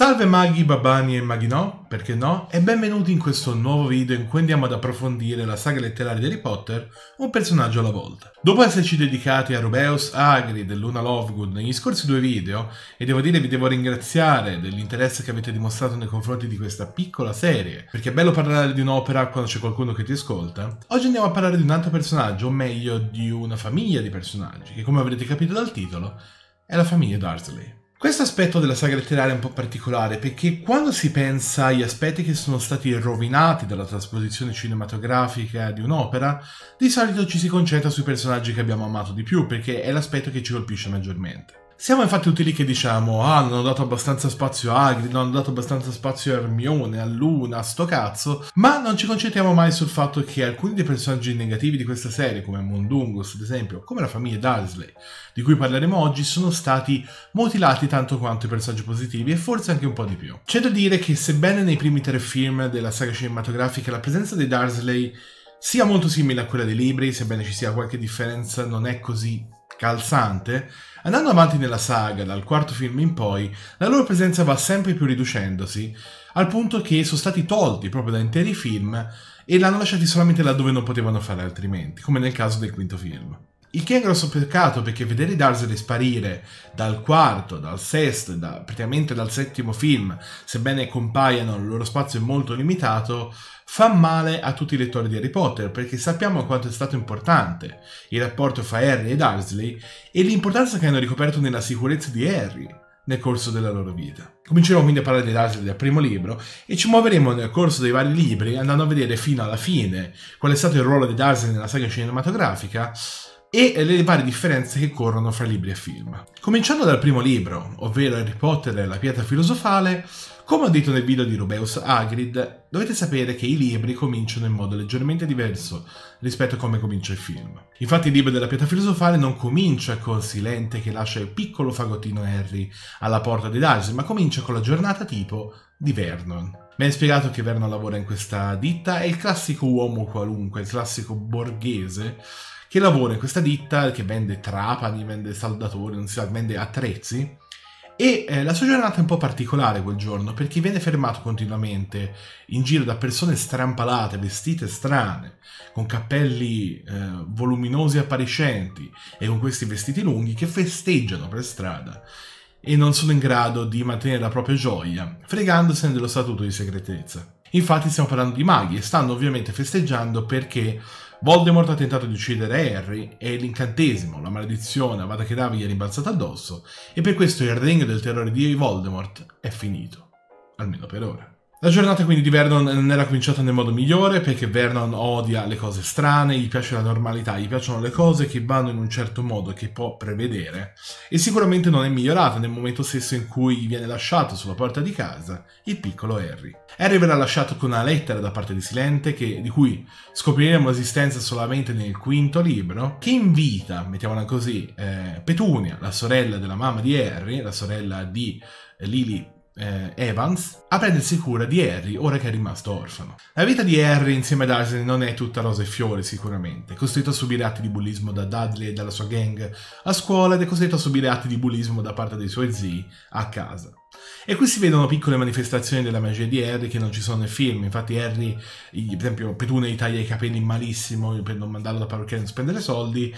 Salve maghi, babani e maghi no, perché no? E benvenuti in questo nuovo video in cui andiamo ad approfondire la saga letteraria di Harry Potter, un personaggio alla volta. Dopo esserci dedicati a Rubeus Hagrid e Luna Lovegood negli scorsi due video, e devo dire vi devo ringraziare dell'interesse che avete dimostrato nei confronti di questa piccola serie, perché è bello parlare di un'opera quando c'è qualcuno che ti ascolta, oggi andiamo a parlare di un altro personaggio, o meglio di una famiglia di personaggi, che come avrete capito dal titolo, è la famiglia Dursley. Questo aspetto della saga letteraria è un po' particolare perché quando si pensa agli aspetti che sono stati rovinati dalla trasposizione cinematografica di un'opera, di solito ci si concentra sui personaggi che abbiamo amato di più perché è l'aspetto che ci colpisce maggiormente. Siamo infatti tutti lì che diciamo, ah, non ho dato abbastanza spazio a Agri, non ho dato abbastanza spazio a Hermione, a Luna, a sto cazzo, ma non ci concentriamo mai sul fatto che alcuni dei personaggi negativi di questa serie, come Mondungus ad esempio, come la famiglia Dursley, di cui parleremo oggi, sono stati mutilati tanto quanto i personaggi positivi e forse anche un po' di più. C'è da dire che sebbene nei primi tre film della saga cinematografica la presenza dei Dursley sia molto simile a quella dei libri, sebbene ci sia qualche differenza non è così calzante, Andando avanti nella saga, dal quarto film in poi, la loro presenza va sempre più riducendosi, al punto che sono stati tolti proprio da interi film e l'hanno lasciati solamente laddove non potevano fare altrimenti, come nel caso del quinto film. Il che è un grosso peccato perché vedere Darzele sparire dal quarto, dal sesto, da, praticamente dal settimo film, sebbene compaiano, il loro spazio è molto limitato, fa male a tutti i lettori di Harry Potter perché sappiamo quanto è stato importante il rapporto fra Harry e Dursley e l'importanza che hanno ricoperto nella sicurezza di Harry nel corso della loro vita. Cominceremo quindi a parlare di Dursley del primo libro e ci muoveremo nel corso dei vari libri andando a vedere fino alla fine qual è stato il ruolo di Dursley nella saga cinematografica e le varie differenze che corrono fra libri e film. Cominciando dal primo libro, ovvero Harry Potter e la pietra filosofale, come ho detto nel video di Rubeus Hagrid, dovete sapere che i libri cominciano in modo leggermente diverso rispetto a come comincia il film. Infatti il libro della pietra filosofale non comincia con silente che lascia il piccolo fagottino Harry alla porta di Dursley, ma comincia con la giornata tipo di Vernon. Mi hai spiegato che Vernon lavora in questa ditta, è il classico uomo qualunque, il classico borghese che lavora in questa ditta che vende trapani, vende saldatori, non si sa, vende attrezzi. E eh, la sua giornata è un po' particolare quel giorno perché viene fermato continuamente in giro da persone strampalate, vestite strane, con cappelli eh, voluminosi e appariscenti e con questi vestiti lunghi che festeggiano per strada e non sono in grado di mantenere la propria gioia, fregandosene dello statuto di segretezza. Infatti stiamo parlando di maghi e stanno ovviamente festeggiando perché Voldemort ha tentato di uccidere Harry e l'incantesimo, la maledizione, Avada Kedavra gli è rimbalzata addosso e per questo il regno del terrore di Voldemort è finito, almeno per ora. La giornata quindi di Vernon non era cominciata nel modo migliore perché Vernon odia le cose strane, gli piace la normalità, gli piacciono le cose che vanno in un certo modo che può prevedere e sicuramente non è migliorata nel momento stesso in cui gli viene lasciato sulla porta di casa il piccolo Harry. Harry verrà lasciato con una lettera da parte di Silente che, di cui scopriremo l'esistenza solamente nel quinto libro che invita, mettiamola così, eh, Petunia, la sorella della mamma di Harry, la sorella di Lily eh, Evans a prendersi cura di Harry ora che è rimasto orfano. La vita di Harry insieme ad Arsley non è tutta rose e fiori sicuramente, è costretto a subire atti di bullismo da Dudley e dalla sua gang a scuola ed è costretto a subire atti di bullismo da parte dei suoi zii a casa. E qui si vedono piccole manifestazioni della magia di Harry che non ci sono nel film. Infatti, Harry, per esempio, Petune gli taglia i capelli malissimo per non mandarlo da parrucchiere e non spendere soldi.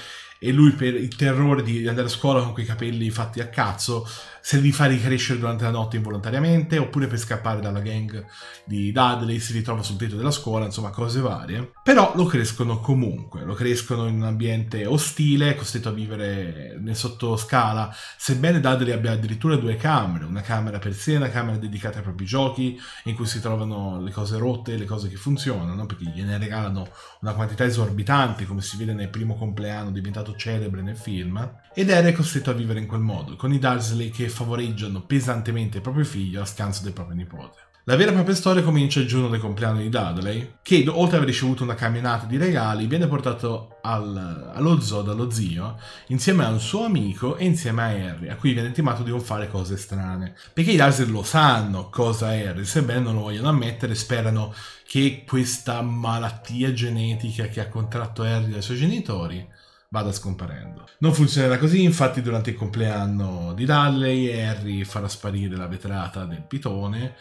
E lui, per il terrore di andare a scuola con quei capelli fatti a cazzo, se li fa ricrescere durante la notte involontariamente, oppure per scappare dalla gang di Dudley si ritrova sul tetto della scuola, insomma, cose varie. Però lo crescono comunque, lo crescono in un ambiente ostile, costretto a vivere nel sottoscala, sebbene Dudley abbia addirittura due camere, una camera camera per sé, una camera dedicata ai propri giochi, in cui si trovano le cose rotte, le cose che funzionano, perché gliene regalano una quantità esorbitante, come si vede nel primo compleanno diventato celebre nel film, ed era costretto a vivere in quel modo, con i Dursley che favoreggiano pesantemente il proprio figlio a scanso del proprio nipote. La vera e propria storia comincia il giorno del compleanno di Dudley, che oltre ad aver ricevuto una camminata di regali, viene portato al, allo zoo dallo zio, insieme a un suo amico e insieme a Harry, a cui viene intimato di non fare cose strane. Perché i Dursley lo sanno cosa è Harry, sebbene non lo vogliano ammettere, sperano che questa malattia genetica che ha contratto Harry dai suoi genitori vada scomparendo. Non funzionerà così, infatti durante il compleanno di Dudley Harry farà sparire la vetrata del pitone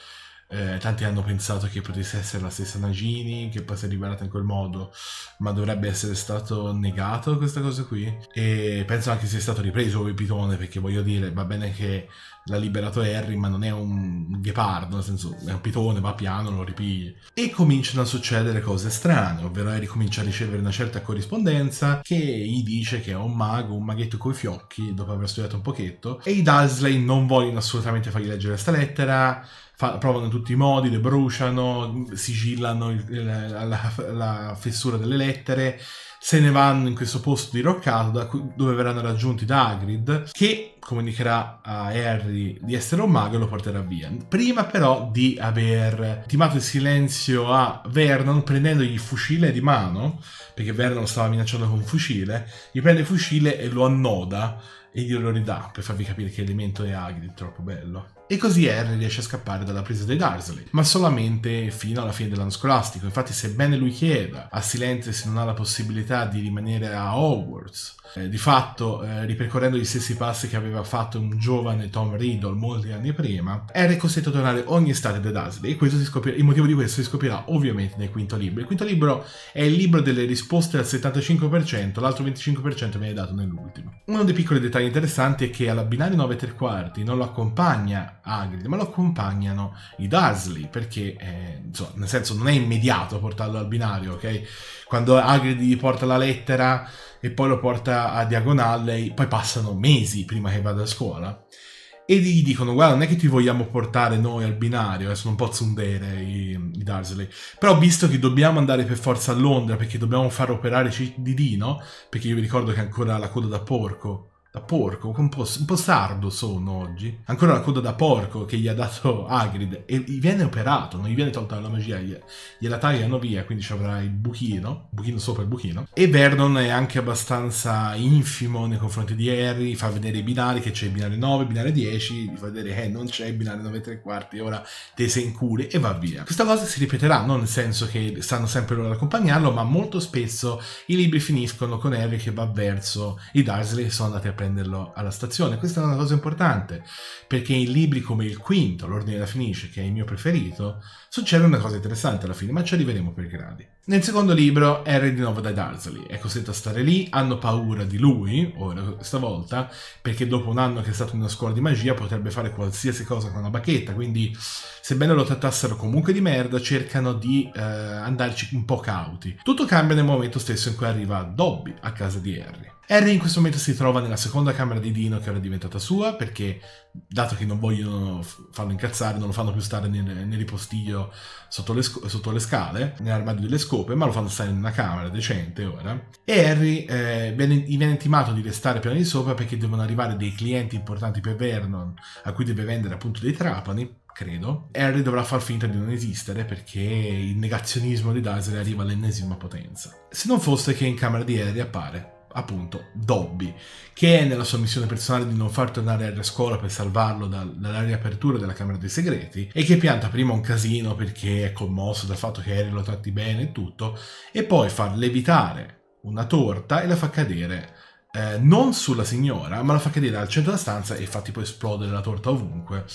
eh, tanti hanno pensato che potesse essere la stessa Nagini, che poi si è liberata in quel modo, ma dovrebbe essere stato negato questa cosa qui. E penso anche sia stato ripreso come pitone, perché voglio dire, va bene che l'ha liberato Harry, ma non è un ghepardo, nel senso è un pitone, va piano, lo ripigli. E cominciano a succedere cose strane, ovvero Harry comincia a ricevere una certa corrispondenza che gli dice che è un mago, un maghetto coi fiocchi, dopo aver studiato un pochetto, e i Dalsley non vogliono assolutamente fargli leggere questa lettera, provano in tutti i modi, le bruciano, sigillano il, la, la, la, fessura delle lettere, se ne vanno in questo posto diroccato cui, dove verranno raggiunti da Hagrid, che comunicherà a Harry di essere un mago e lo porterà via. Prima però di aver timato il silenzio a Vernon prendendogli il fucile di mano, perché Vernon stava minacciando con un fucile, gli prende il fucile e lo annoda e glielo ridà per farvi capire che elemento è Agri, troppo bello. E così Harry riesce a scappare dalla presa dei Dursley, ma solamente fino alla fine dell'anno scolastico. Infatti, sebbene lui chieda a se non ha la possibilità di rimanere a Hogwarts, eh, di fatto eh, ripercorrendo gli stessi passi che aveva fatto un giovane Tom Riddle molti anni prima, Harry è costretto a tornare ogni estate dai Dursley e scopre, il motivo di questo si scoprirà ovviamente nel quinto libro. Il quinto libro è il libro delle risposte al 75%, l'altro 25% viene dato nell'ultimo. Uno dei piccoli dettagli dettaglio interessante è che alla binario 9 3 quarti non lo accompagna Hagrid, ma lo accompagnano i Dursley, perché eh, insomma, nel senso non è immediato portarlo al binario, ok? Quando Hagrid gli porta la lettera e poi lo porta a diagonale, poi passano mesi prima che vada a scuola. E gli dicono, guarda, non è che ti vogliamo portare noi al binario, adesso eh, non posso zundere i, i Dursley, però visto che dobbiamo andare per forza a Londra perché dobbiamo far operare Didino, perché io vi ricordo che è ancora la coda da porco da porco, un po', un po', sardo sono oggi. Ancora la coda da porco che gli ha dato Agrid. E gli viene operato, non gli viene tolta la magia, gliela tagliano via, quindi ci avrà il buchino, buchino sopra il buchino. E Vernon è anche abbastanza infimo nei confronti di Harry, fa vedere i binari, che c'è il binario 9, il binario 10, fa vedere che eh, non c'è il binario 9 e 3 quarti, ora te sei in cure e va via. Questa cosa si ripeterà, non nel senso che stanno sempre loro ad accompagnarlo, ma molto spesso i libri finiscono con Harry che va verso i Dursley che sono andati a prenderlo alla stazione. Questa è una cosa importante, perché in libri come il quinto, L'ordine della finisce, che è il mio preferito, succede una cosa interessante alla fine, ma ci arriveremo per gradi. Nel secondo libro Harry di nuovo da Dursley è costretto a stare lì, hanno paura di lui, ora stavolta, perché dopo un anno che è stato in una scuola di magia potrebbe fare qualsiasi cosa con una bacchetta, quindi sebbene lo trattassero comunque di merda cercano di eh, andarci un po' cauti. Tutto cambia nel momento stesso in cui arriva Dobby a casa di Harry. Harry in questo momento si trova nella seconda camera di Dino che era diventata sua perché dato che non vogliono farlo incazzare non lo fanno più stare nel, nel ripostiglio sotto le, sotto le scale, nell'armadio delle scuole caleidoscopio, ma lo fanno stare in una camera decente ora. E Harry eh, viene, gli viene intimato di restare piano di sopra perché devono arrivare dei clienti importanti per Vernon, a cui deve vendere appunto dei trapani credo, Harry dovrà far finta di non esistere perché il negazionismo di Dazzle arriva all'ennesima potenza. Se non fosse che in camera di Harry appare appunto Dobby, che è nella sua missione personale di non far tornare Harry a scuola per salvarlo dal, dalla riapertura della Camera dei Segreti e che pianta prima un casino perché è commosso dal fatto che Harry lo tratti bene e tutto, e poi fa levitare una torta e la fa cadere eh, non sulla signora, ma la fa cadere al centro della stanza e fa tipo esplodere la torta ovunque.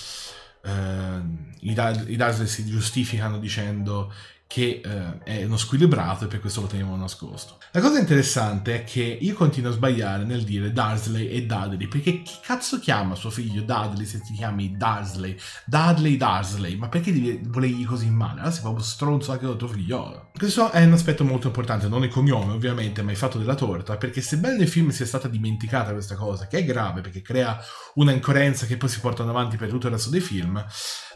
Eh, I Dursley si giustificano dicendo che eh, è uno squilibrato e per questo lo teniamo nascosto. La cosa interessante è che io continuo a sbagliare nel dire Darsley e Dudley, perché chi cazzo chiama suo figlio Dudley se ti chiami Darsley? Dudley Darsley, ma perché devi, volevi così male? Allora sei proprio stronzo anche col tuo figliolo. Questo è un aspetto molto importante, non il cognome ovviamente, ma il fatto della torta, perché sebbene nel film sia stata dimenticata questa cosa, che è grave perché crea una incoerenza che poi si portano avanti per tutto il resto dei film,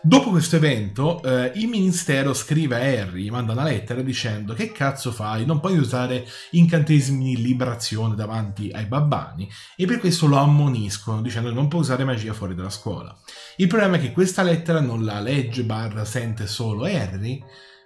dopo questo evento eh, il ministero scrive a Harry gli manda una lettera dicendo che cazzo fai, non puoi usare incantesimi di liberazione davanti ai babbani e per questo lo ammoniscono dicendo che non può usare magia fuori dalla scuola. Il problema è che questa lettera non la legge barra sente solo Harry,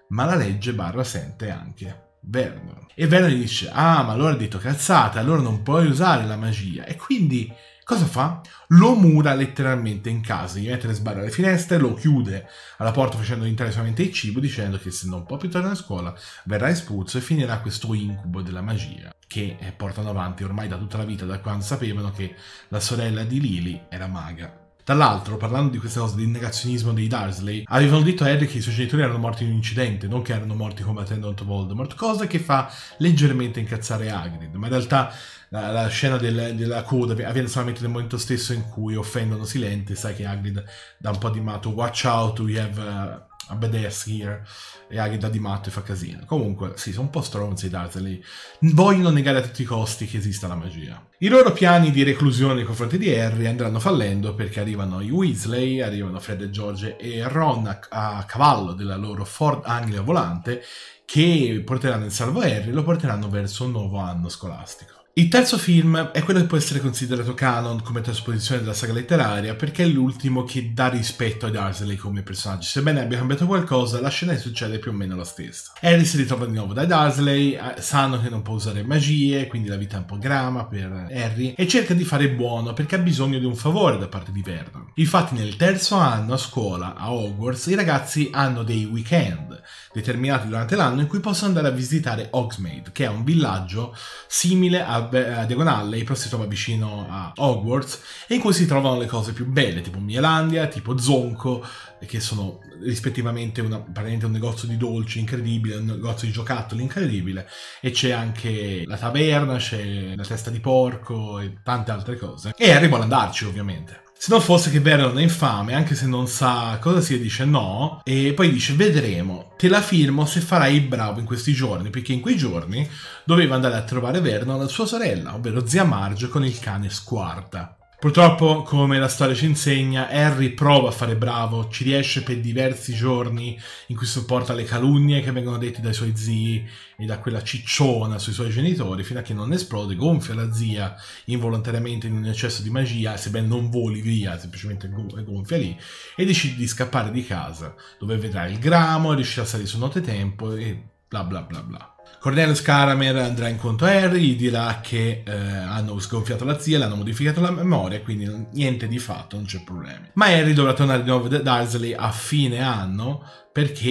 ma la legge barra sente anche Vernon. E Vernon gli dice, ah ma allora hai detto cazzate, allora non puoi usare la magia e quindi Cosa fa? Lo mura letteralmente in casa, gli mette le sbarre alle finestre, lo chiude alla porta facendo entrare solamente il cibo, dicendo che se non può più tornare a scuola verrà espulso e finirà questo incubo della magia che eh, portano avanti ormai da tutta la vita, da quando sapevano che la sorella di Lily era maga. Tra l'altro, parlando di queste cose, del negazionismo dei Dursley, avevano detto a Harry che i suoi genitori erano morti in un incidente, non che erano morti combattendo contro Voldemort, cosa che fa leggermente incazzare Hagrid, ma in realtà la, la scena del, della coda avviene solamente nel momento stesso in cui offendono Silente, sai che Hagrid dà un po' di matto, watch out, we have... Uh, a badass gear e Agida di matto e fa casino. Comunque, sì, sono un po' stronzi i Dazzley. Vogliono negare a tutti i costi che esista la magia. I loro piani di reclusione nei confronti di Harry andranno fallendo perché arrivano i Weasley, arrivano Fred e George e Ron a, a cavallo della loro Ford Anglia volante che porteranno in salvo Harry e lo porteranno verso un nuovo anno scolastico. Il terzo film è quello che può essere considerato canon come trasposizione della saga letteraria perché è l'ultimo che dà rispetto ad Arsley come personaggio. Sebbene abbia cambiato qualcosa, la scena succede più o meno la stessa. Harry si ritrova di nuovo da Darsley, eh, sanno che non può usare magie, quindi la vita è un po' grama per Harry, e cerca di fare buono perché ha bisogno di un favore da parte di Vernon. Infatti nel terzo anno a scuola, a Hogwarts, i ragazzi hanno dei weekend determinati durante l'anno in cui possono andare a visitare Hogsmeade, che è un villaggio simile a a eh, diagonale, però si trova vicino a Hogwarts, e in cui si trovano le cose più belle, tipo Mielandia, tipo Zonko, che sono rispettivamente una, un negozio di dolci incredibile, un negozio di giocattoli incredibile, e c'è anche la taverna, c'è la testa di porco e tante altre cose. E arrivo ad andarci, ovviamente. Se non fosse che Vernon è infame, anche se non sa cosa sia, dice no, e poi dice vedremo, te la firmo se farai il bravo in questi giorni, perché in quei giorni doveva andare a trovare Vernon e sua sorella, ovvero zia Marge con il cane Squarta. Purtroppo, come la storia ci insegna, Harry prova a fare bravo, ci riesce per diversi giorni in cui sopporta le calunnie che vengono dette dai suoi zii e da quella cicciona sui suoi genitori, fino a che non esplode, gonfia la zia involontariamente in un eccesso di magia, sebbene non voli via, semplicemente gonfia lì, e decide di scappare di casa, dove vedrà il gramo, riuscirà a salire su notte tempo e bla bla bla bla. Cornelius Caramer andrà incontro a Harry, gli dirà che eh, hanno sgonfiato la zia, l'hanno modificato la memoria, quindi niente di fatto, non c'è problema. Ma Harry dovrà tornare di nuovo da Dursley a fine anno perché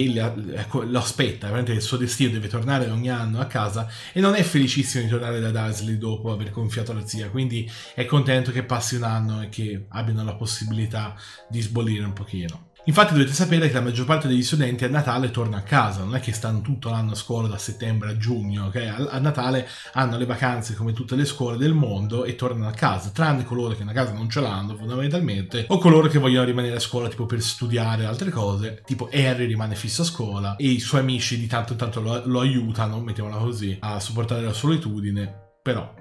ecco, lo aspetta, il suo destino deve tornare ogni anno a casa e non è felicissimo di tornare da Dursley dopo aver gonfiato la zia, quindi è contento che passi un anno e che abbiano la possibilità di sbollire un pochino. Infatti dovete sapere che la maggior parte degli studenti a Natale torna a casa, non è che stanno tutto l'anno a scuola da settembre a giugno, ok? a Natale hanno le vacanze come tutte le scuole del mondo e tornano a casa, tranne coloro che una casa non ce l'hanno fondamentalmente o coloro che vogliono rimanere a scuola tipo per studiare altre cose, tipo Harry rimane fisso a scuola e i suoi amici di tanto in tanto lo, lo aiutano, mettiamola così, a sopportare la solitudine però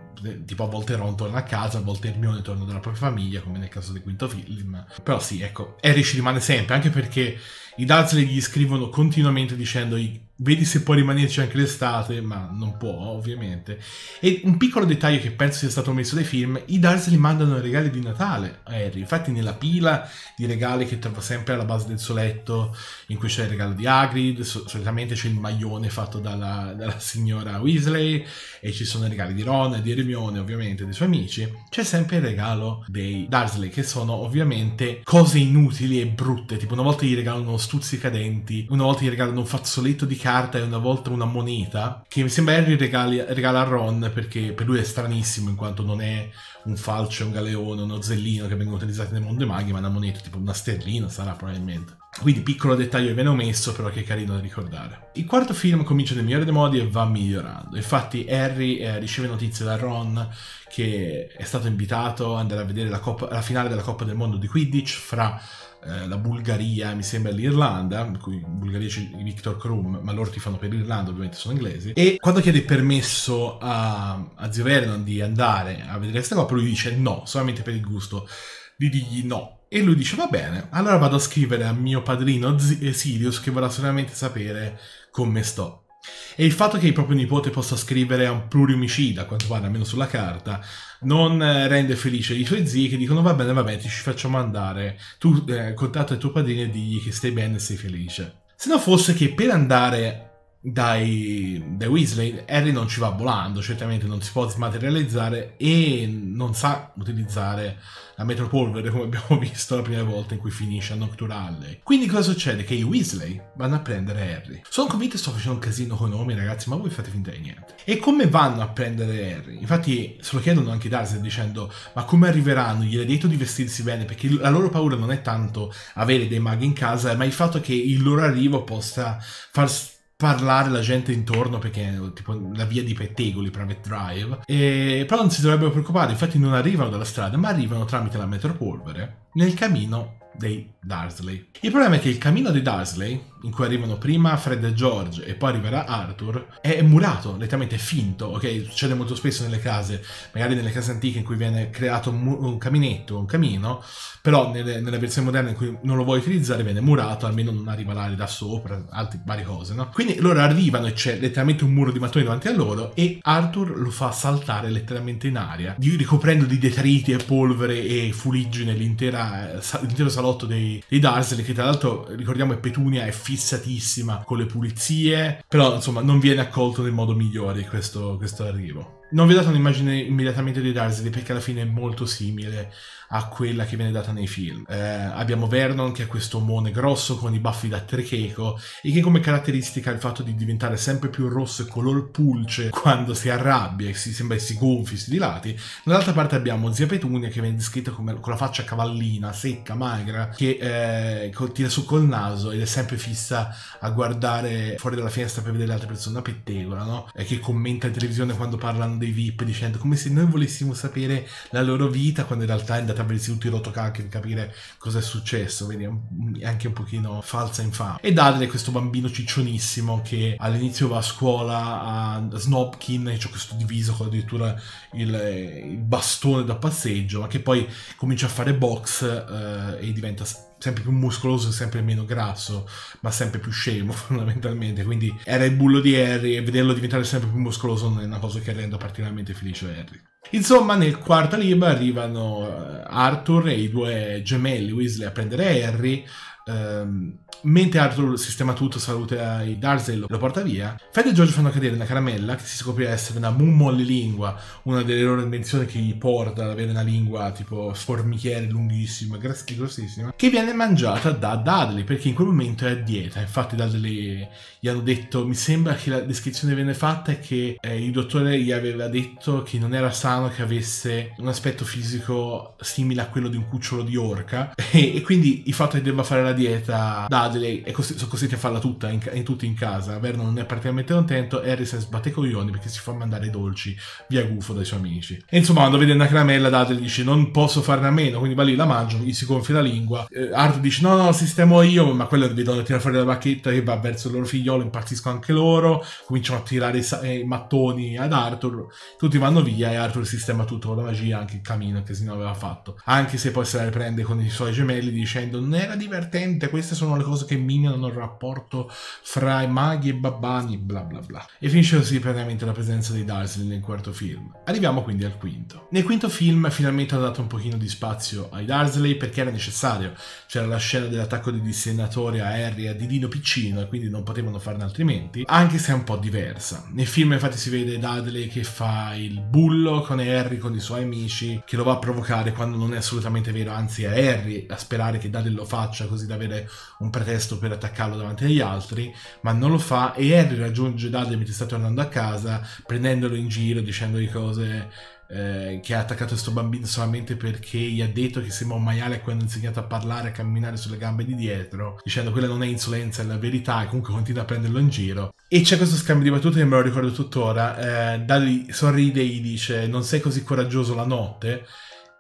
tipo a volte Ron torna a casa, a volte Hermione torna dalla propria famiglia, come nel caso del quinto film. Però sì, ecco, Harry ci rimane sempre, anche perché i Dazzle gli scrivono continuamente dicendogli vedi se può rimanerci anche l'estate, ma non può ovviamente. E un piccolo dettaglio che penso sia stato messo dai film, i Dursley mandano i regali di Natale a Harry, infatti nella pila di regali che trova sempre alla base del suo letto, in cui c'è il regalo di Hagrid, sol- solitamente c'è il maglione fatto dalla, dalla, signora Weasley e ci sono i regali di Ron e di Hermione ovviamente, dei suoi amici, c'è sempre il regalo dei Dursley che sono ovviamente cose inutili e brutte, tipo una volta gli regalano stuzzicadenti, una volta gli regalano un fazzoletto di carta, carta e una volta una moneta che mi sembra Harry regali, regala a Ron perché per lui è stranissimo in quanto non è un falce, un galeone, uno zellino che vengono utilizzati nel mondo dei maghi ma una moneta tipo una sterlina sarà probabilmente quindi piccolo dettaglio che viene omesso però che è carino da ricordare il quarto film comincia nel migliore dei modi e va migliorando infatti Harry eh, riceve notizie da Ron che è stato invitato ad andare a vedere la, coppa, la finale della Coppa del Mondo di Quidditch fra eh, la Bulgaria, mi sembra l'Irlanda, in cui in Bulgaria c'è Victor Krum, ma loro ti fanno per l'Irlanda, ovviamente sono inglesi. E quando chiede permesso a, a zio Vernon di andare a vedere questa coppia, lui dice no, solamente per il gusto di dirgli no. E lui dice va bene, allora vado a scrivere a mio padrino Z- Sirius che vorrà solamente sapere come sto. E il fatto che il proprio nipote possa scrivere a un pluriomicida, quanto pare, almeno sulla carta, non eh, rende felice i suoi zii che dicono va bene, va bene, ti ci facciamo andare, tu eh, contatta il tuo padrino e digli che stai bene e sei felice. Se non fosse che per andare dai, dai Weasley, Harry non ci va volando, certamente non si può smaterializzare e non sa utilizzare la metropolvere come abbiamo visto la prima volta in cui finisce a Nocturale. Quindi cosa succede? Che i Weasley vanno a prendere Harry. Sono convinto che sto facendo un casino con i nomi ragazzi, ma voi fate finta di niente. E come vanno a prendere Harry? Infatti se lo chiedono anche Darcy dicendo ma come arriveranno? Gli è detto di vestirsi bene perché la loro paura non è tanto avere dei maghi in casa, ma il fatto che il loro arrivo possa far parlare la gente intorno perché è tipo la via di pettegoli, Private Drive, e, però non si dovrebbero preoccupare, infatti non arrivano dalla strada, ma arrivano tramite la metropolvere nel camino dei Dursley. Il problema è che il camino dei Dursley, in cui arrivano prima Fred e George e poi arriverà Arthur, è murato, letteralmente finto, ok? Succede molto spesso nelle case, magari nelle case antiche in cui viene creato un, un caminetto, un camino, però nelle, nelle, versioni moderne in cui non lo vuoi utilizzare viene murato, almeno non arriva l'aria da sopra, altre varie cose, no? Quindi loro arrivano e c'è letteralmente un muro di mattoni davanti a loro e Arthur lo fa saltare letteralmente in aria, ricoprendo di detriti e polvere e fuliggine eh, l'intero salotto dei, dei Darsley, che tra l'altro ricordiamo è Petunia e Fio fissatissima con le pulizie, però insomma non viene accolto nel modo migliore questo, questo arrivo non vi ho dato un'immagine immediatamente di Darsley perché alla fine è molto simile a quella che viene data nei film. Eh, abbiamo Vernon che è questo omone grosso con i baffi da trecheco e che come caratteristica ha il fatto di diventare sempre più rosso e color pulce quando si arrabbia e si sembra si gonfi, si dilati. Dall'altra parte abbiamo Zia Petunia che viene descritta come, con la faccia cavallina, secca, magra, che eh, tira su col naso ed è sempre fissa a guardare fuori dalla finestra per vedere le altre persone, a pettegola, no? E che commenta in televisione quando parlano dei VIP dicendo come se noi volessimo sapere la loro vita quando in realtà è andata a vedersi tutti i rotocalchi per capire cosa è successo, quindi è anche un pochino falsa infame. E Dudley è questo bambino ciccionissimo che all'inizio va a scuola a Snobkin c'è questo diviso con addirittura il, il, bastone da passeggio, ma che poi comincia a fare box eh, e diventa sempre più muscoloso e sempre meno grasso, ma sempre più scemo fondamentalmente. Quindi era il bullo di Harry e vederlo diventare sempre più muscoloso non è una cosa che rende particolarmente felice Harry. Insomma, nel quarto libro arrivano eh, Arthur e i due gemelli Weasley a prendere Harry Um, mentre Arthur sistema tutto, saluta i Darzel e lo porta via, Fed e George fanno cadere una caramella che si scopre essere una lingua, una delle loro invenzioni che gli porta ad avere una lingua tipo sformichiere lunghissima, grossissima, che viene mangiata da Dudley perché in quel momento è a dieta. Infatti Dudley gli hanno detto, mi sembra che la descrizione che venne fatta è che eh, il dottore gli aveva detto che non era sano che avesse un aspetto fisico simile a quello di un cucciolo di orca e, e quindi il fatto che debba fare la dieta Dudley e cost- sono costretti a farla tutta, in, in tutti in casa. Vernon non è praticamente contento e Harry si sbatte i coglioni perché si fa mandare i dolci via gufo dai suoi amici. E insomma, quando vede una caramella, Dudley dice non posso farne a meno, quindi va lì, la mangio, gli si gonfia la lingua. Eh, Art dice no, no, sistemo io, ma quello vedono tirare fuori la bacchetta che va verso il loro figliolo, impazziscono anche loro, cominciano a tirare i, sa- eh, i mattoni ad Arthur, tutti vanno via e Arthur sistema tutto con la magia, anche il camino che Sino aveva fatto. Anche se poi se la riprende con i suoi gemelli dicendo non era divertente presente, queste sono le cose che minano il rapporto fra i maghi e babbani, bla bla bla. E finisce così praticamente la presenza di Dursley nel quarto film. Arriviamo quindi al quinto. Nel quinto film finalmente ha dato un pochino di spazio ai Dursley perché era necessario. C'era la scena dell'attacco di dissenatore a Harry e a Didino Piccino e quindi non potevano farne altrimenti, anche se è un po' diversa. Nel film infatti si vede Dudley che fa il bullo con Harry, con i suoi amici, che lo va a provocare quando non è assolutamente vero, anzi è Harry a sperare che Dudley lo faccia così da da avere un pretesto per attaccarlo davanti agli altri, ma non lo fa e Harry raggiunge Dudley mentre sta tornando a casa, prendendolo in giro, dicendogli cose eh, che ha attaccato questo bambino solamente perché gli ha detto che sembra un maiale quando ha insegnato a parlare, a camminare sulle gambe di dietro, dicendo quella non è insolenza, è la verità, e comunque continua a prenderlo in giro. E c'è questo scambio di battute che me lo ricordo tuttora, eh, Dudley sorride e gli dice non sei così coraggioso la notte,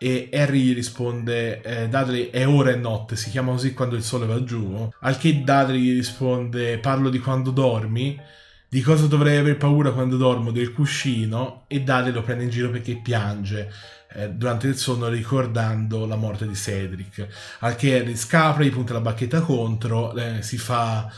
e Harry gli risponde eh, Dudley è ora e notte, si chiama così quando il sole va giù, al che Dudley gli risponde parlo di quando dormi, di cosa dovrei aver paura quando dormo, del cuscino e Dudley lo prende in giro perché piange eh, durante il sonno ricordando la morte di Cedric, al che Harry scapra, gli punta la bacchetta contro, eh, si fa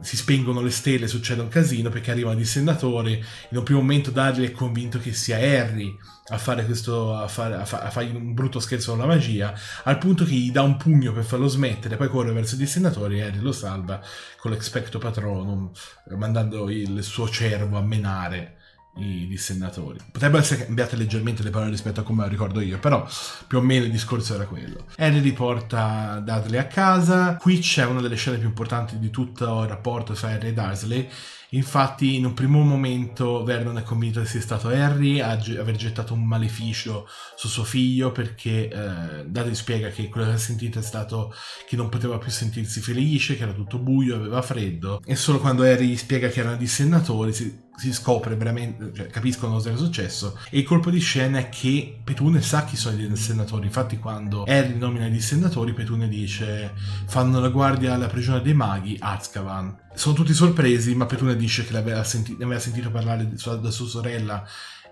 si spengono le stelle, succede un casino perché arrivano i dissennatore. In un primo momento Dudley è convinto che sia Harry a fare questo, a, fare, a, fa, a fargli un brutto scherzo con la magia, al punto che gli dà un pugno per farlo smettere, poi corre verso i dissennatore e Harry lo salva con l'expecto patronum, mandando il suo cervo a menare i dissennatori. Potrebbero essere cambiate leggermente le parole rispetto a come lo ricordo io, però più o meno il discorso era quello. Harry riporta Dudley a casa, qui c'è una delle scene più importanti di tutto il rapporto tra Harry e Dursley, Infatti, in un primo momento, Vernon è convinto che sia stato Harry a ge- aver gettato un maleficio su suo figlio perché eh, Dudley spiega che quello che ha sentito è stato che non poteva più sentirsi felice, che era tutto buio, aveva freddo. E solo quando Harry gli spiega che erano dissennatori si, si scopre veramente, cioè, capiscono cosa era successo. E il colpo di scena è che Petune sa chi sono i dissennatori. Infatti, quando Harry nomina i dissennatori, Petune dice: Fanno la guardia alla prigione dei maghi, Azkaban sono tutti sorpresi, ma Petunia dice che ne aveva, senti- aveva sentito parlare sua, da sua sorella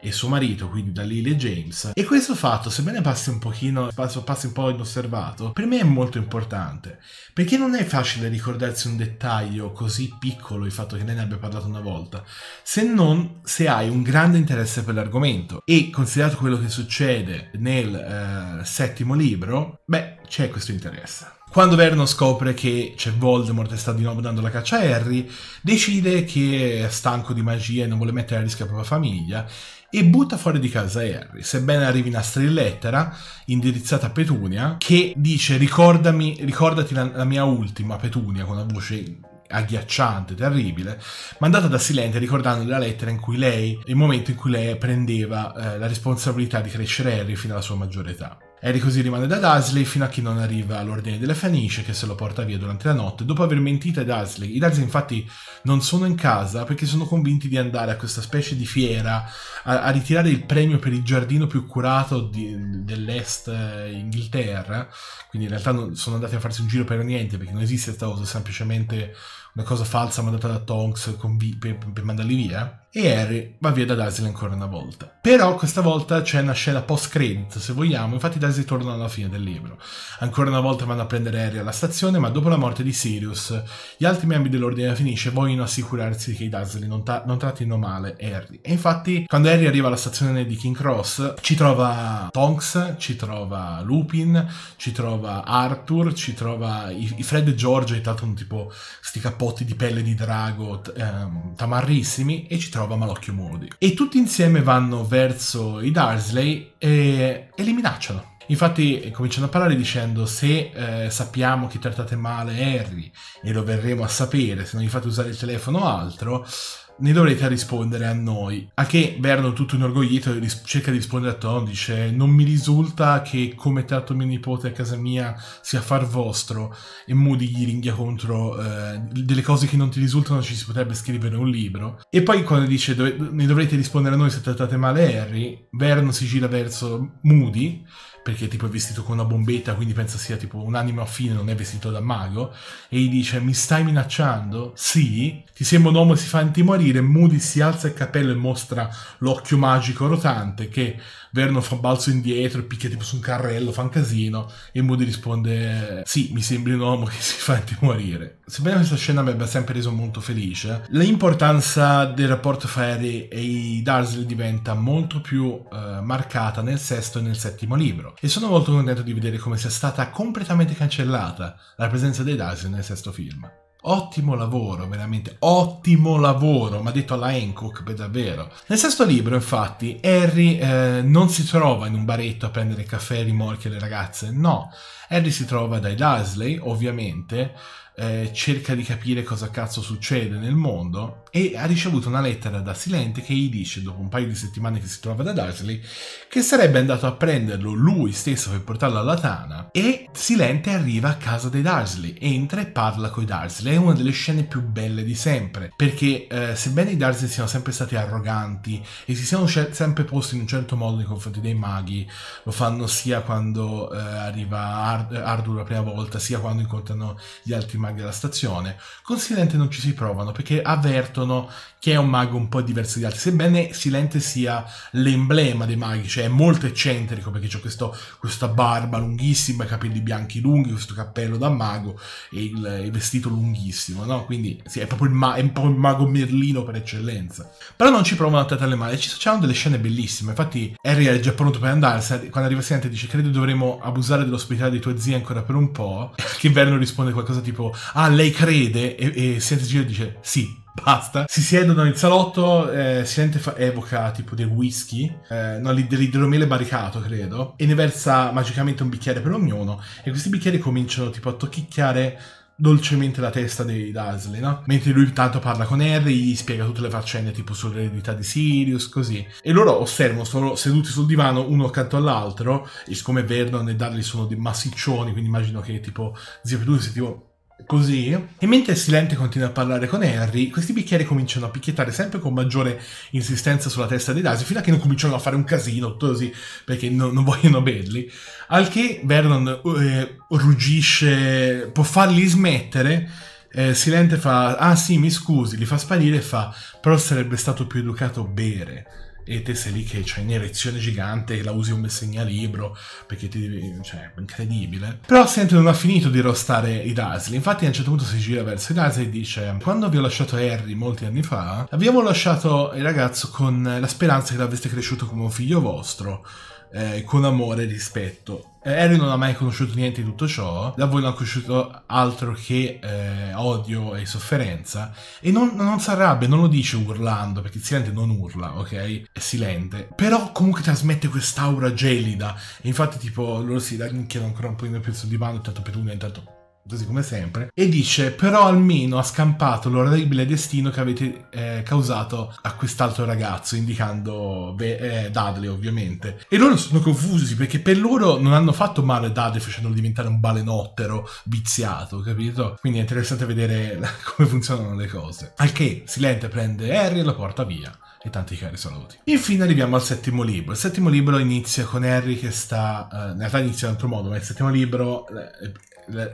e suo marito, quindi da Lily e James. E questo fatto, sebbene passi un pochino, passi un po' inosservato, per me è molto importante, perché non è facile ricordarsi un dettaglio così piccolo, il fatto che lei ne abbia parlato una volta, se non se hai un grande interesse per l'argomento. E considerato quello che succede nel eh, settimo libro, beh, c'è questo interesse. Quando Vernon scopre che c'è Voldemort e sta di nuovo dando la caccia a Harry, decide che è stanco di magia e non vuole mettere a rischio la propria famiglia e butta fuori di casa Harry, sebbene arrivi una strilettera indirizzata a Petunia che dice ricordami, ricordati la, la mia ultima Petunia con una voce agghiacciante, terribile, mandata da Silente ricordando la lettera in cui lei, il momento in cui lei prendeva eh, la responsabilità di crescere Harry fino alla sua maggiore età. Harry così rimane da Dursley fino a che non arriva l'Ordine delle Fenice che se lo porta via durante la notte dopo aver mentito ai Dursley. I Dursley infatti non sono in casa perché sono convinti di andare a questa specie di fiera a, a ritirare il premio per il giardino più curato di, dell'est eh, Inghilterra. Quindi in realtà non sono andati a farsi un giro per niente perché non esiste questa cosa, semplicemente una cosa falsa mandata da Tonks vi- per, per, mandarli via. E Harry va via da Dazzle ancora una volta. Però questa volta c'è una scena post-credit, se vogliamo, infatti Dazzle torna alla fine del libro. Ancora una volta vanno a prendere Harry alla stazione, ma dopo la morte di Sirius, gli altri membri dell'Ordine Finisce vogliono assicurarsi che i Dazzle non, ta- non trattino male Harry. E infatti, quando Harry arriva alla stazione di King Cross, ci trova Tonks, ci trova Lupin, ci trova Arthur, ci trova i, i Fred e George, e tanto un tipo sti cappellini cappotti di pelle di drago ehm, tamarrissimi e ci trova Malocchio Modi. E tutti insieme vanno verso i Darsley e, e li minacciano. Infatti eh, cominciano a parlare dicendo se eh, sappiamo che trattate male Harry e lo verremo a sapere se non gli fate usare il telefono o altro, ne dovrete rispondere a noi. A che Vernon, tutto inorgoglito, cerca di rispondere a Tom, dice non mi risulta che come tratto mio nipote a casa mia sia far vostro e Moody gli ringhia contro eh, delle cose che non ti risultano ci si potrebbe scrivere un libro. E poi quando dice ne dovrete rispondere a noi se trattate male Harry, Vernon si gira verso Moody perché tipo è vestito con una bombetta, quindi pensa sia tipo un anime affine, non è vestito da mago, e gli dice mi stai minacciando? Sì, ti sembra un uomo si fa intimorire, Moody si alza il cappello e mostra l'occhio magico rotante che Verno fa un balzo indietro, picchia tipo su un carrello, fa un casino e Moody risponde sì, mi sembri un uomo che si fa intimorire. Sebbene questa scena mi abbia sempre reso molto felice, l'importanza del rapporto fra Harry e i Dursley diventa molto più eh, marcata nel sesto e nel settimo libro e sono molto contento di vedere come sia stata completamente cancellata la presenza dei Dyson nel sesto film. Ottimo lavoro, veramente ottimo lavoro, ma detto alla Hancock per davvero. Nel sesto libro, infatti, Harry eh, non si trova in un baretto a prendere caffè, rimorchi alle ragazze, no. Harry si trova dai Dursley, ovviamente, eh, cerca di capire cosa cazzo succede nel mondo e ha ricevuto una lettera da Silente che gli dice, dopo un paio di settimane che si trova da Dursley, che sarebbe andato a prenderlo lui stesso per portarlo alla Tana e Silente arriva a casa dei Dursley, entra e parla con i Dursley, è una delle scene più belle di sempre, perché eh, sebbene i Dursley siano sempre stati arroganti e si siano sempre posti in un certo modo nei confronti dei maghi, lo fanno sia quando eh, arriva Ar Ardur la prima volta, sia quando incontrano gli altri maghi della stazione. Con Silente non ci si provano perché avvertono che è un mago un po' diverso di altri, sebbene Silente sia l'emblema dei maghi, cioè è molto eccentrico perché c'è questo, questa barba lunghissima, i capelli bianchi lunghi, questo cappello da mago e il, il vestito lunghissimo, no? Quindi sì, è proprio il, ma- è proprio il mago Merlino per eccellenza. Però non ci provano a trattare male, ci sono delle scene bellissime, infatti Harry è già pronto per andarsene, quando arriva Silente dice credo dovremmo abusare dell'ospitalità di tua zia ancora per un po', che Vernon risponde qualcosa tipo ah, lei crede? E, e Silente Giro dice, sì, basta. Si siedono nel salotto, eh, Silente fa- evoca tipo del whisky, eh, no, l- dell'idromiele credo, e ne versa magicamente un bicchiere per ognuno. E questi bicchieri cominciano tipo a tocchicchiare dolcemente la testa dei Dazzle, no? Mentre lui tanto parla con Harry, gli spiega tutte le faccende tipo sull'eredità di Sirius, così. E loro osservano, sono seduti sul divano uno accanto all'altro, e siccome Vernon e Dursley sono dei massiccioni, quindi immagino che tipo zio Petrus tipo Così, e mentre Silente continua a parlare con Harry, questi bicchieri cominciano a picchiettare sempre con maggiore insistenza sulla testa dei Dasi, fino a che non cominciano a fare un casino, tutto così, perché non, non vogliono berli. Al che Vernon eh, ruggisce, può farli smettere, eh, Silente fa, ah sì, mi scusi, li fa sparire e fa, però sarebbe stato più educato bere e te sei lì che c'è un'erezione gigante e la usi come segnalibro perché ti devi, cioè, incredibile. Però Sento non ha finito di rostare i Dazzle, infatti a un certo punto si gira verso i Dazzle e dice quando vi ho lasciato Harry molti anni fa, abbiamo lasciato il ragazzo con la speranza che l'aveste cresciuto come un figlio vostro eh, con amore e rispetto. Eh, Harry non ha mai conosciuto niente di tutto ciò, da voi non ha conosciuto altro che eh, odio e sofferenza, e non, non si arrabbia, non lo dice urlando, perché il silente non urla, ok? È silente, però comunque trasmette quest'aura gelida, e infatti tipo loro si rannicchiano ancora un po' più sul divano, tanto Petunia intanto così come sempre, e dice però almeno ha scampato l'orribile destino che avete eh, causato a quest'altro ragazzo, indicando beh, eh, Dudley ovviamente. E loro sono confusi perché per loro non hanno fatto male a Dudley facendolo diventare un balenottero viziato, capito? Quindi è interessante vedere come funzionano le cose. Al che Silente prende Harry e lo porta via e tanti cari saluti. Infine arriviamo al settimo libro. Il settimo libro inizia con Harry che sta, eh, in realtà inizia in altro modo, ma il settimo libro eh,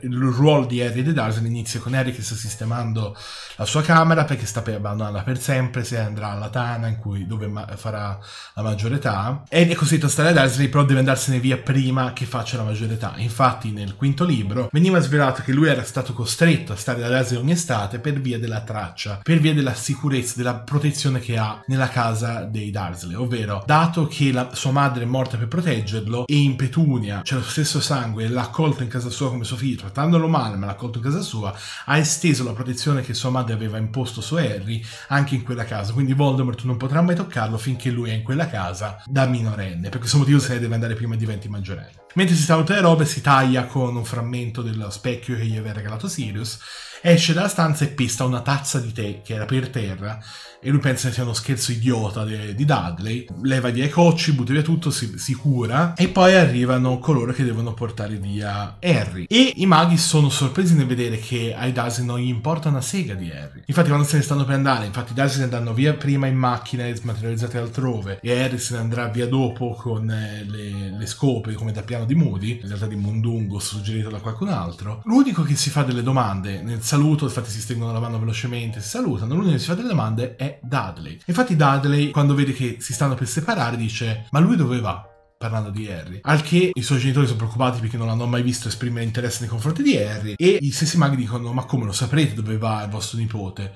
il ruolo di Harry De Darsel inizia con Harry che sta sistemando la sua camera perché sta per abbandonarla per sempre se andrà alla Tana in cui, dove farà la maggiore età ed è costretto a stare Tostare Dursley però deve andarsene via prima che faccia la maggiore età infatti nel quinto libro veniva svelato che lui era stato costretto a stare da Dursley ogni estate per via della traccia per via della sicurezza della protezione che ha nella casa dei Dursley ovvero dato che la sua madre è morta per proteggerlo e in Petunia c'è cioè lo stesso sangue l'ha accolto in casa sua come suo figlio trattandolo male, ma l'ha accolto in casa sua, ha esteso la protezione che sua madre aveva imposto su Harry anche in quella casa. Quindi Voldemort non potrà mai toccarlo finché lui è in quella casa da minorenne. Per questo motivo se ne deve andare prima e diventi maggiorenne. Mentre si sta tutte le robe, si taglia con un frammento dello specchio che gli aveva regalato Sirius Esce dalla stanza e pista una tazza di tè che era per terra e lui pensa che sia uno scherzo idiota di, di Dudley, leva via i cocci, butta via tutto, si, si, cura e poi arrivano coloro che devono portare via Harry. E i maghi sono sorpresi nel vedere che ai Dursley non gli importa una sega di Harry. Infatti quando se ne stanno per andare, infatti i Dursley ne via prima in macchina e smaterializzate altrove e Harry se ne andrà via dopo con eh, le, le scope come da piano di Moody, in realtà di Mondungo suggerito da qualcun altro. L'unico che si fa delle domande nel saluto, infatti si stringono la mano velocemente, si salutano, l'unico che si fa delle domande è Dudley. Infatti Dudley, quando vede che si stanno per separare, dice ma lui dove va? parlando di Harry. Al che i suoi genitori sono preoccupati perché non hanno mai visto esprimere interesse nei confronti di Harry e gli stessi maghi dicono ma come lo saprete dove va il vostro nipote?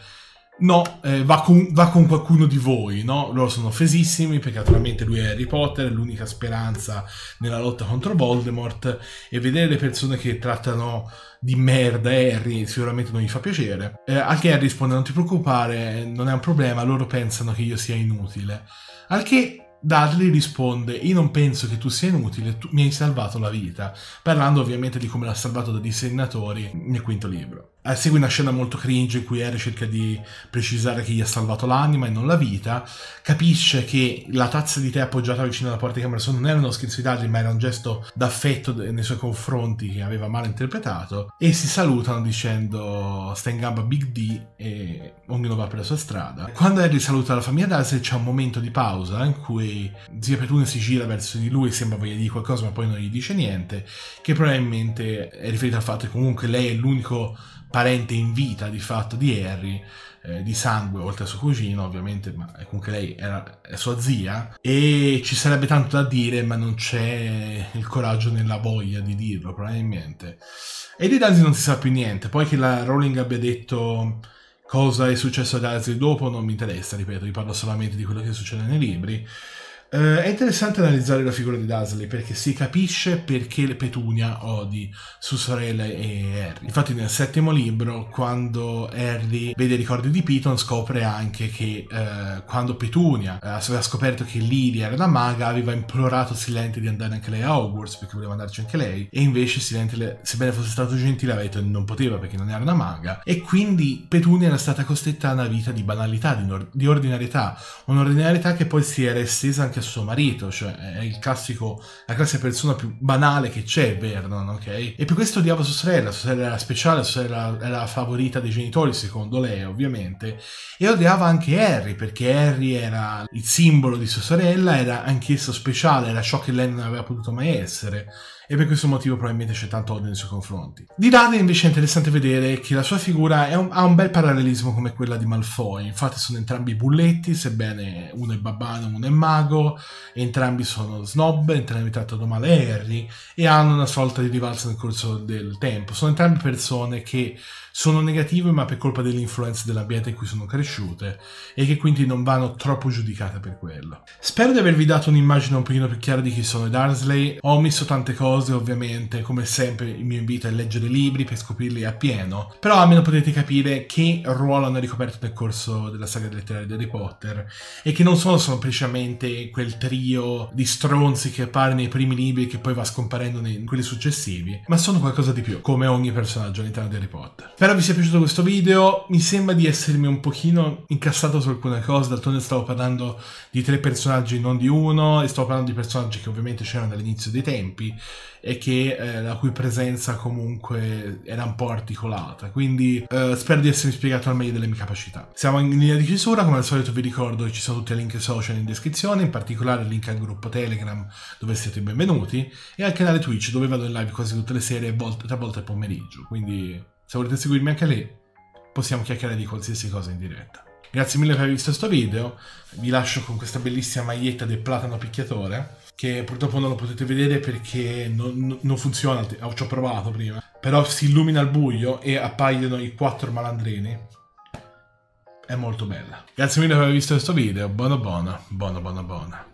no, eh, va, con, va, con, qualcuno di voi, no? Loro sono offesissimi perché naturalmente lui è Harry Potter, è l'unica speranza nella lotta contro Voldemort e vedere le persone che trattano di merda Harry sicuramente non gli fa piacere. Eh, al che Harry risponde non ti preoccupare, non è un problema, loro pensano che io sia inutile. Al che Dudley risponde io non penso che tu sia inutile, tu mi hai salvato la vita, parlando ovviamente di come l'ha salvato da disegnatori nel quinto libro eh, segue una scena molto cringe in cui Harry cerca di precisare che gli ha salvato l'anima e non la vita, capisce che la tazza di tè appoggiata vicino alla porta di Camerson non era uno scherzo di Dudley ma era un gesto d'affetto nei suoi confronti che aveva mal interpretato e si salutano dicendo sta in gamba Big D e ognuno va per la sua strada. Quando Harry saluta la famiglia Dudley c'è un momento di pausa in cui zia Petune si gira verso di lui sembra voglia di qualcosa ma poi non gli dice niente che probabilmente è riferito al fatto che comunque lei è l'unico parente in vita di fatto di Harry, eh, di sangue oltre a suo cugino ovviamente, ma comunque lei era, è sua zia e ci sarebbe tanto da dire ma non c'è il coraggio né la voglia di dirlo probabilmente. E di Darcy non si sa più niente, poi che la Rowling abbia detto cosa è successo a Darcy dopo non mi interessa, ripeto, vi parlo solamente di quello che succede nei libri. Uh, è interessante analizzare la figura di Dursley perché si capisce perché Petunia odi sua sorella e Harry. Infatti nel settimo libro, quando Harry vede i ricordi di Piton, scopre anche che uh, quando Petunia uh, aveva scoperto che Lily era una maga, aveva implorato Silente di andare anche lei a Hogwarts perché voleva andarci anche lei e invece Silente, le, sebbene fosse stato gentile, aveva detto che non poteva perché non era una maga e quindi Petunia era stata costretta a una vita di banalità, di, di ordinarietà, un'ordinarietà che poi si era estesa anche a suo marito, cioè è il classico, la classica persona più banale che c'è Vernon, ok? E per questo odiava sua sorella, sua sorella era speciale, sua sorella era la favorita dei genitori, secondo lei ovviamente, e odiava anche Harry, perché Harry era il simbolo di sua sorella, era anch'esso speciale, era ciò che lei non aveva potuto mai essere e per questo motivo probabilmente c'è tanto odio nei suoi confronti. Di Dade invece è interessante vedere che la sua figura un, ha un bel parallelismo come quella di Malfoy, infatti sono entrambi bulletti, sebbene uno è babbano, uno è mago, entrambi sono snob, entrambi trattano male Harry e hanno una sorta di rivalsa nel corso del tempo, sono entrambi persone che sono negative ma per colpa dell'influenza dell'ambiente in cui sono cresciute e che quindi non vanno troppo giudicate per quello. Spero di avervi dato un'immagine un pochino più chiara di chi sono i Darsley, ho omesso tante cose ovviamente, come sempre il mio invito è leggere libri per scoprirli appieno, però almeno potete capire che ruolo hanno ricoperto nel corso della saga letteraria di Harry Potter e che non sono semplicemente quel trio di stronzi che appare nei primi libri e che poi va scomparendo in quelli successivi, ma sono qualcosa di più, come ogni personaggio all'interno di Harry Potter. Spero vi sia piaciuto questo video, mi sembra di essermi un pochino incassato su alcune cose, d'altronde stavo parlando di tre personaggi non di uno e stavo parlando di personaggi che ovviamente c'erano dall'inizio dei tempi e che, eh, la cui presenza comunque era un po' articolata, quindi eh, spero di essermi spiegato al meglio delle mie capacità. Siamo in linea di chiusura, come al solito vi ricordo che ci sono tutti i link social in descrizione, in particolare il link al gruppo Telegram dove siete benvenuti e al canale Twitch dove vado in live quasi tutte le sere, volte, tre volte pomeriggio, quindi se volete seguirmi anche lì, possiamo chiacchierare di qualsiasi cosa in diretta. Grazie mille per aver visto questo video, vi lascio con questa bellissima maglietta del platano picchiatore, che purtroppo non lo potete vedere perché non, non funziona, ci ho provato prima, però si illumina al buio e appaiono i quattro malandrini. È molto bella. Grazie mille per aver visto questo video, buona buona, buona buona buona.